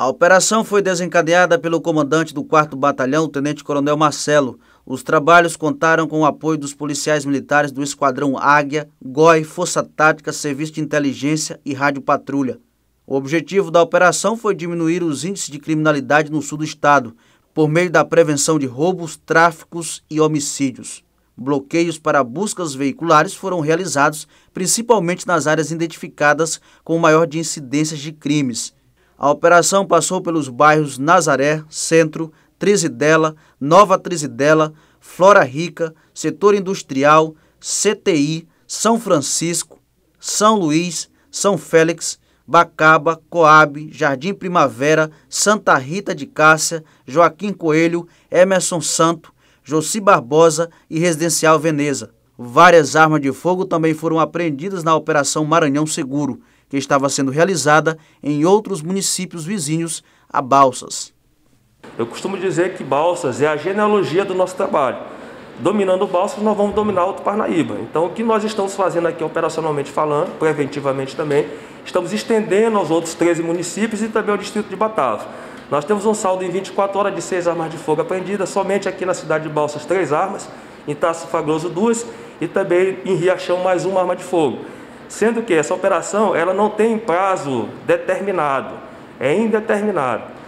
A operação foi desencadeada pelo comandante do 4 Batalhão, Tenente Coronel Marcelo. Os trabalhos contaram com o apoio dos policiais militares do Esquadrão Águia, GOI, Força Tática, Serviço de Inteligência e Rádio Patrulha. O objetivo da operação foi diminuir os índices de criminalidade no sul do estado, por meio da prevenção de roubos, tráficos e homicídios. Bloqueios para buscas veiculares foram realizados, principalmente nas áreas identificadas com maior de incidências de crimes a operação passou pelos bairros Nazaré, Centro, Trizidela, Nova Trizidela, Flora Rica, Setor Industrial, CTI, São Francisco, São Luís, São Félix, Bacaba, Coab, Jardim Primavera, Santa Rita de Cássia, Joaquim Coelho, Emerson Santo, Josi Barbosa e Residencial Veneza. Várias armas de fogo também foram apreendidas na Operação Maranhão Seguro, que estava sendo realizada em outros municípios vizinhos a Balsas. Eu costumo dizer que Balsas é a genealogia do nosso trabalho. Dominando Balsas, nós vamos dominar o Parnaíba. Então, o que nós estamos fazendo aqui, operacionalmente falando, preventivamente também, estamos estendendo aos outros 13 municípios e também ao distrito de Batavos. Nós temos um saldo em 24 horas de seis armas de fogo apreendidas, somente aqui na cidade de Balsas, três armas, em Tasso Fagroso, duas, e também em Riachão, mais uma arma de fogo sendo que essa operação ela não tem prazo determinado, é indeterminado.